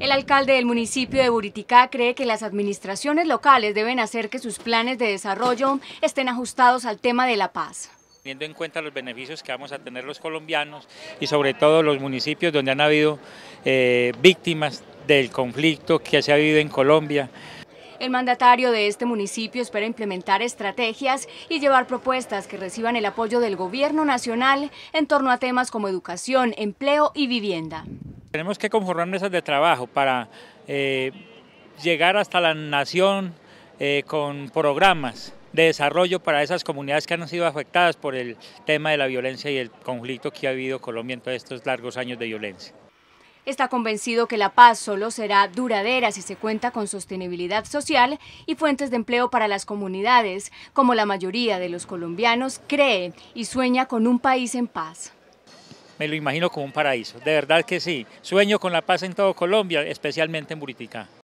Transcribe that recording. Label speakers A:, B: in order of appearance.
A: El alcalde del municipio de Buriticá cree que las administraciones locales deben hacer que sus planes de desarrollo estén ajustados al tema de la paz
B: teniendo en cuenta los beneficios que vamos a tener los colombianos y sobre todo los municipios donde han habido eh, víctimas del conflicto que se ha vivido en Colombia.
A: El mandatario de este municipio espera implementar estrategias y llevar propuestas que reciban el apoyo del gobierno nacional en torno a temas como educación, empleo y vivienda.
B: Tenemos que conformar mesas de trabajo para eh, llegar hasta la nación eh, con programas de desarrollo para esas comunidades que han sido afectadas por el tema de la violencia y el conflicto que ha habido Colombia en todos estos largos años de violencia.
A: Está convencido que la paz solo será duradera si se cuenta con sostenibilidad social y fuentes de empleo para las comunidades, como la mayoría de los colombianos cree y sueña con un país en paz.
B: Me lo imagino como un paraíso, de verdad que sí. Sueño con la paz en todo Colombia, especialmente en Buritica.